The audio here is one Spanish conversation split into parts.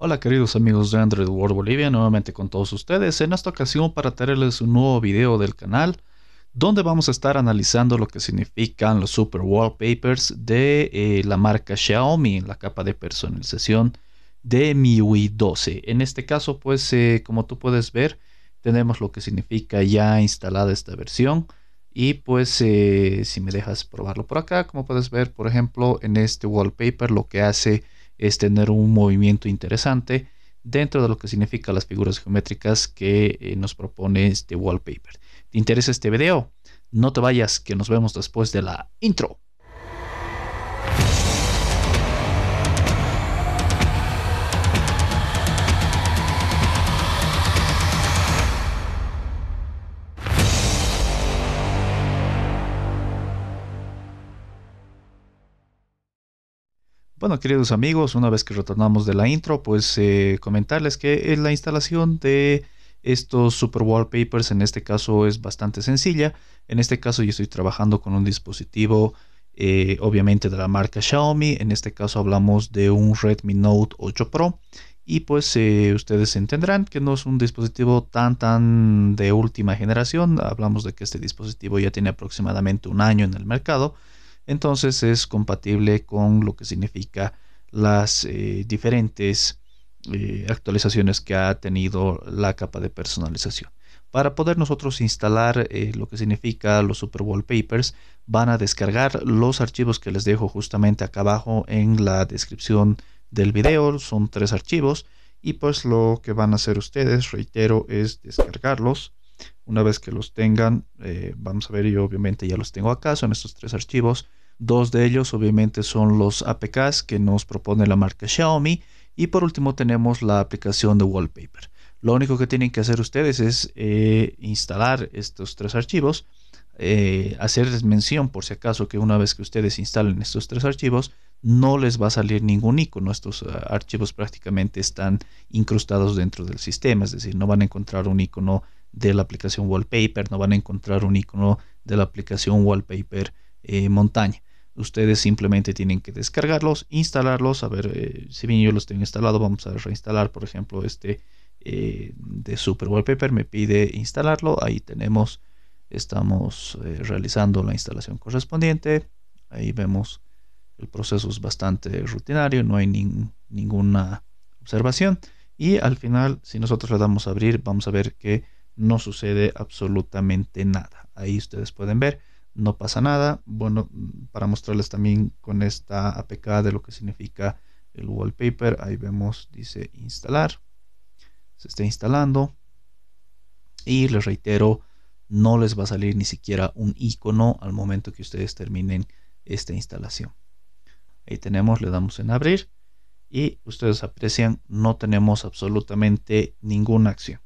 Hola queridos amigos de Android World Bolivia, nuevamente con todos ustedes, en esta ocasión para traerles un nuevo video del canal donde vamos a estar analizando lo que significan los super wallpapers de eh, la marca Xiaomi en la capa de personalización de MIUI 12. En este caso pues eh, como tú puedes ver tenemos lo que significa ya instalada esta versión y pues eh, si me dejas probarlo por acá como puedes ver por ejemplo en este wallpaper lo que hace es tener un movimiento interesante dentro de lo que significan las figuras geométricas que eh, nos propone este wallpaper. ¿Te interesa este video? No te vayas, que nos vemos después de la intro. Bueno, queridos amigos, una vez que retornamos de la intro, pues eh, comentarles que eh, la instalación de estos super wallpapers en este caso es bastante sencilla. En este caso yo estoy trabajando con un dispositivo eh, obviamente de la marca Xiaomi. En este caso hablamos de un Redmi Note 8 Pro. Y pues ustedes entenderán que no es un dispositivo tan tan de última generación. Hablamos de que este dispositivo ya tiene aproximadamente un año en el mercado entonces es compatible con lo que significa las eh, diferentes eh, actualizaciones que ha tenido la capa de personalización. Para poder nosotros instalar eh, lo que significa los Super Wallpapers, van a descargar los archivos que les dejo justamente acá abajo en la descripción del video. Son tres archivos y pues lo que van a hacer ustedes, reitero, es descargarlos. Una vez que los tengan, vamos a ver, yo obviamente ya los tengo acá, son estos tres archivos. Dos de ellos obviamente son los APKs que nos propone la marca Xiaomi y por último tenemos la aplicación de Wallpaper. Lo único que tienen que hacer ustedes es eh, instalar estos tres archivos, eh, hacerles mención por si acaso que una vez que ustedes instalen estos tres archivos no les va a salir ningún icono. Estos ah, archivos prácticamente están incrustados dentro del sistema, es decir, no van a encontrar un icono de la aplicación Wallpaper, no van a encontrar un icono de la aplicación Wallpaper eh, Montaña. Ustedes simplemente tienen que descargarlos, instalarlos. A ver, eh, si bien yo los tengo instalados, vamos a reinstalar, por ejemplo, este eh, de Super Wallpaper. Me pide instalarlo. Ahí tenemos, estamos eh, realizando la instalación correspondiente. Ahí vemos, el proceso es bastante rutinario, no hay ninguna observación. Y al final, si nosotros le damos a abrir, vamos a ver que no sucede absolutamente nada. Ahí ustedes pueden ver no pasa nada. Bueno, para mostrarles también con esta APK de lo que significa el wallpaper, ahí vemos, dice instalar, se está instalando y les reitero, no les va a salir ni siquiera un icono al momento que ustedes terminen esta instalación. Ahí tenemos, le damos en abrir y ustedes aprecian, no tenemos absolutamente ninguna acción.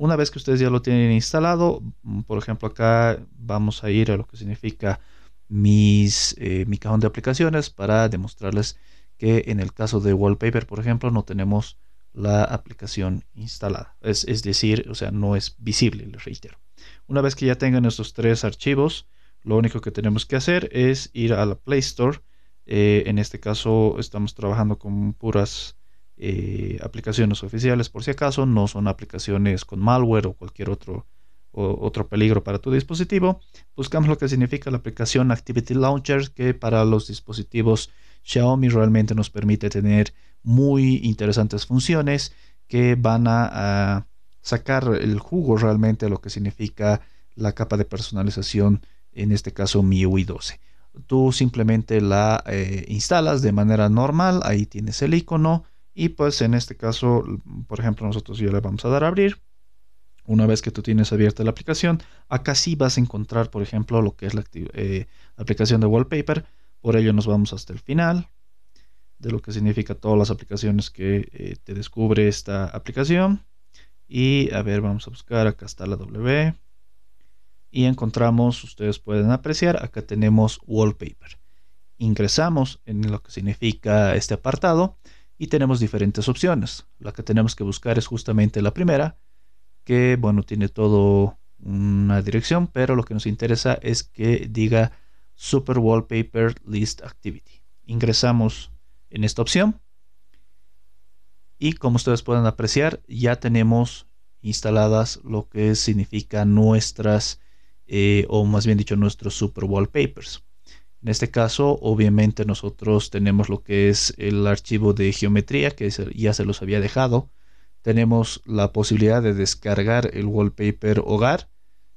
Una vez que ustedes ya lo tienen instalado, mm, por ejemplo acá vamos a ir a lo que significa mis, eh, mi cajón de aplicaciones para demostrarles que en el caso de Wallpaper, por ejemplo, no tenemos la aplicación instalada. Es, decir, o sea, no es visible, les reitero. Una vez que ya tengan estos tres archivos, lo único que tenemos que hacer es ir a la Play Store. Eh, en este caso estamos trabajando con puras eh, aplicaciones oficiales por si acaso, no son aplicaciones con malware o cualquier otro, otro peligro para tu dispositivo. Buscamos lo que significa la aplicación Activity Launcher, que para los dispositivos Xiaomi realmente nos permite tener muy interesantes funciones que van a, sacar el jugo realmente a lo que significa la capa de personalización, en este caso MIUI 12. Tú simplemente la eh, instalas de manera normal, ahí tienes el icono, y pues en este caso, por ejemplo, nosotros ya le vamos a dar a abrir. Una vez que tú tienes abierta la aplicación, acá sí vas a encontrar, por ejemplo, lo que es la eh, aplicación de wallpaper. Por ello nos vamos hasta el final de lo que significa todas las aplicaciones que eh, te descubre esta aplicación. Y a ver, vamos a buscar, acá está la W. Y encontramos, ustedes pueden apreciar, acá tenemos wallpaper. Ingresamos en lo que significa este apartado y tenemos diferentes opciones. La que tenemos que buscar es justamente la primera, que bueno, tiene todo una dirección, pero lo que nos interesa es que diga Super Wallpaper List Activity. Ingresamos en esta opción y como ustedes pueden apreciar, ya tenemos instaladas lo que significa nuestras, eh, o más bien dicho, nuestros Super Wallpapers. En este caso, obviamente nosotros tenemos lo que es el archivo de geometría, que ya se los había dejado. Tenemos la posibilidad de descargar el wallpaper hogar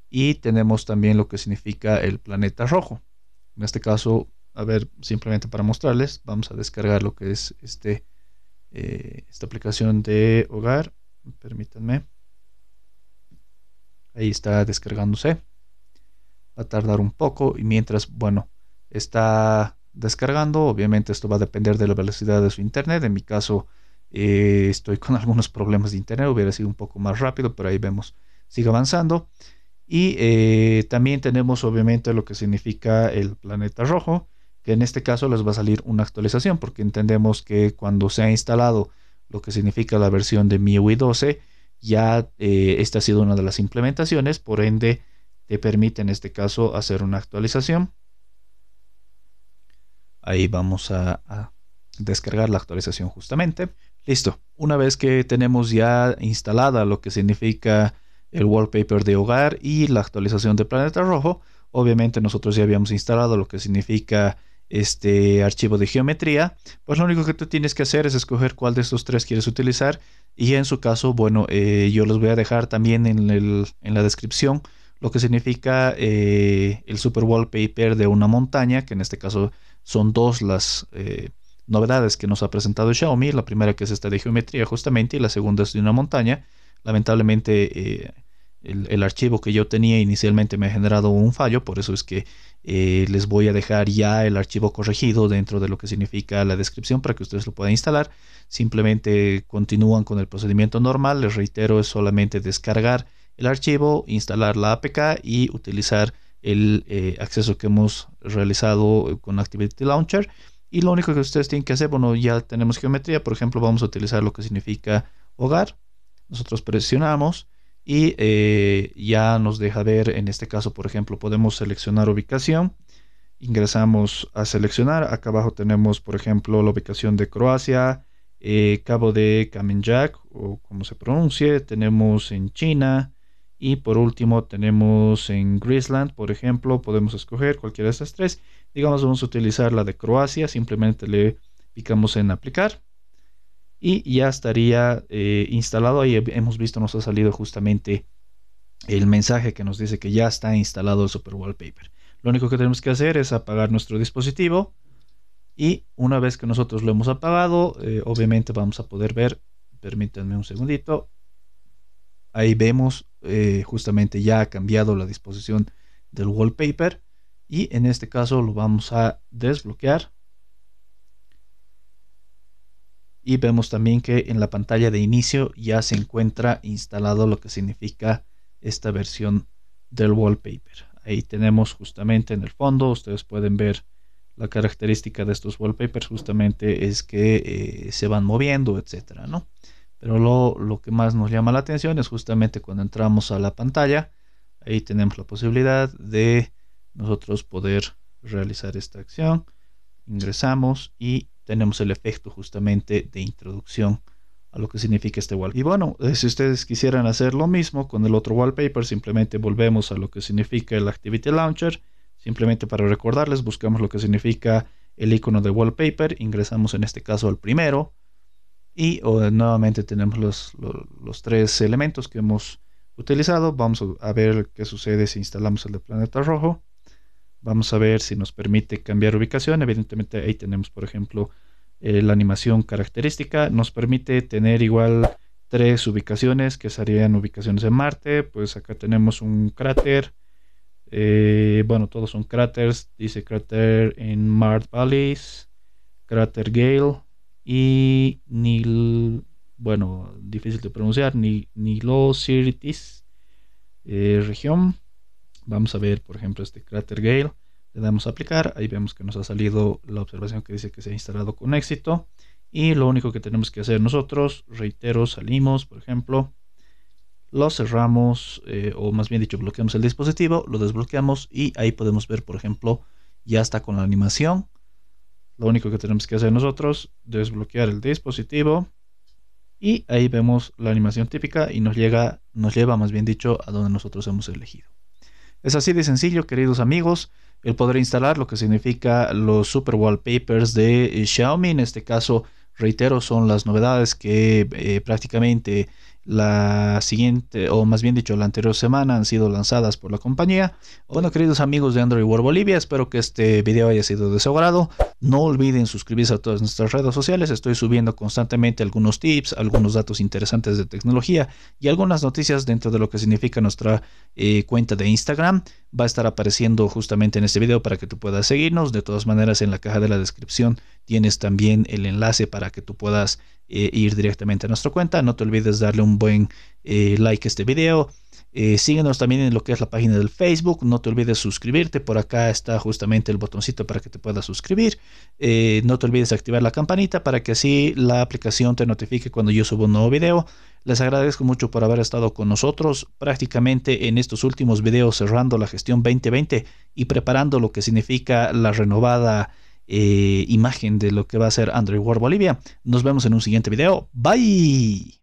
y tenemos también lo que significa el planeta rojo. En este caso, a ver, simplemente para mostrarles, vamos a descargar lo que es este, eh, esta aplicación de hogar. Permítanme. Ahí está descargándose. Va a tardar un poco y mientras, bueno, está descargando. Obviamente esto va a depender de la velocidad de su internet. En mi caso eh, estoy con algunos problemas de internet. Hubiera sido un poco más rápido, pero ahí vemos. Sigue avanzando. Y eh, también tenemos obviamente lo que significa el planeta rojo, que en este caso les va a salir una actualización, porque entendemos que cuando se ha instalado lo que significa la versión de MIUI 12, ya eh, esta ha sido una de las implementaciones, por ende te permite en este caso hacer una actualización Ahí vamos a, descargar la actualización justamente. Listo. Una vez que tenemos ya instalada lo que significa el wallpaper de hogar y la actualización de Planeta Rojo, obviamente nosotros ya habíamos instalado lo que significa este archivo de geometría, pues lo único que tú tienes que hacer es escoger cuál de estos tres quieres utilizar y en su caso, bueno, eh, yo los voy a dejar también en, el, en la descripción lo que significa eh, el super wallpaper de una montaña, que en este caso son dos las eh, novedades que nos ha presentado Xiaomi. La primera que es esta de geometría justamente y la segunda es de una montaña. Lamentablemente eh, el, archivo que yo tenía inicialmente me ha generado un fallo, por eso es que eh, les voy a dejar ya el archivo corregido dentro de lo que significa la descripción para que ustedes lo puedan instalar. Simplemente continúan con el procedimiento normal. Les reitero, es solamente descargar el archivo, instalar la APK y utilizar el eh, acceso que hemos realizado eh, con Activity Launcher. Y lo único que ustedes tienen que hacer, bueno, ya tenemos geometría, por ejemplo, vamos a utilizar lo que significa hogar. Nosotros presionamos y eh, ya nos deja ver, en este caso, por ejemplo, podemos seleccionar ubicación. Ingresamos a seleccionar. Acá abajo tenemos, por ejemplo, la ubicación de Croacia, Cabo de Kamenjak, o como se pronuncie. Tenemos en China, y por último tenemos en Grisland, por ejemplo, podemos escoger cualquiera de estas tres. Digamos, vamos a utilizar la de Croacia, simplemente le picamos en aplicar y ya estaría eh, instalado. Ahí hemos visto, nos ha salido justamente el mensaje que nos dice que ya está instalado el Super Wallpaper. Lo único que tenemos que hacer es apagar nuestro dispositivo y una vez que nosotros lo hemos apagado, eh, obviamente vamos a poder ver, permítanme un segundito, Ahí vemos eh, justamente ya ha cambiado la disposición del wallpaper y en este caso lo vamos a desbloquear. Y vemos también que en la pantalla de inicio ya se encuentra instalado lo que significa esta versión del wallpaper. Ahí tenemos justamente en el fondo, ustedes pueden ver la característica de estos wallpapers justamente es que eh, se van moviendo, etcétera, ¿no? Pero lo, que más nos llama la atención es justamente cuando entramos a la pantalla, ahí tenemos la posibilidad de nosotros poder realizar esta acción. Ingresamos y tenemos el efecto justamente de introducción a lo que significa este wallpaper. Y bueno, eh, si ustedes quisieran hacer lo mismo con el otro wallpaper, simplemente volvemos a lo que significa el Activity Launcher. Simplemente para recordarles, buscamos lo que significa el icono de wallpaper, ingresamos en este caso al primero, y nuevamente tenemos los, tres elementos que hemos utilizado. Vamos a ver qué sucede si instalamos el de planeta rojo. Vamos a ver si nos permite cambiar ubicación. Evidentemente ahí tenemos, por ejemplo, eh, la animación característica. Nos permite tener igual tres ubicaciones que serían ubicaciones en Marte. Pues acá tenemos un cráter. Eh, bueno, todos son cráteres. Dice cráter en Mart Valleys, cráter Gale, y ni, bueno, difícil de pronunciar, ni los eh, región. Vamos a ver, por ejemplo, este cráter Gale. Le damos a aplicar, ahí vemos que nos ha salido la observación que dice que se ha instalado con éxito. Y lo único que tenemos que hacer nosotros, reitero, salimos, por ejemplo, lo cerramos, eh, o más bien dicho, bloqueamos el dispositivo, lo desbloqueamos y ahí podemos ver, por ejemplo, ya está con la animación lo único que tenemos que hacer nosotros desbloquear el dispositivo y ahí vemos la animación típica y nos llega, nos lleva más bien dicho a donde nosotros hemos elegido. Es así de sencillo, queridos amigos, el poder instalar lo que significa los super wallpapers de eh, Xiaomi. En este caso, reitero, son las novedades que eh, prácticamente la siguiente, o más bien dicho, la anterior semana han sido lanzadas por la compañía. Bueno, queridos amigos de Android World Bolivia, espero que este video haya sido de su agrado. No olviden suscribirse a todas nuestras redes sociales. Estoy subiendo constantemente algunos tips, algunos datos interesantes de tecnología y algunas noticias dentro de lo que significa nuestra eh, cuenta de Instagram va a estar apareciendo justamente en este video para que tú puedas seguirnos. De todas maneras, en la caja de la descripción tienes también el enlace para que tú puedas eh, ir directamente a nuestra cuenta. No te olvides darle un buen eh, like a este video eh, síguenos también en lo que es la página del Facebook. No te olvides suscribirte. Por acá está justamente el botoncito para que te puedas suscribir. Eh, no te olvides activar la campanita para que así la aplicación te notifique cuando yo subo un nuevo video. Les agradezco mucho por haber estado con nosotros prácticamente en estos últimos videos cerrando la gestión 2020 y preparando lo que significa la renovada eh, imagen de lo que va a ser Android World Bolivia. Nos vemos en un siguiente video. Bye.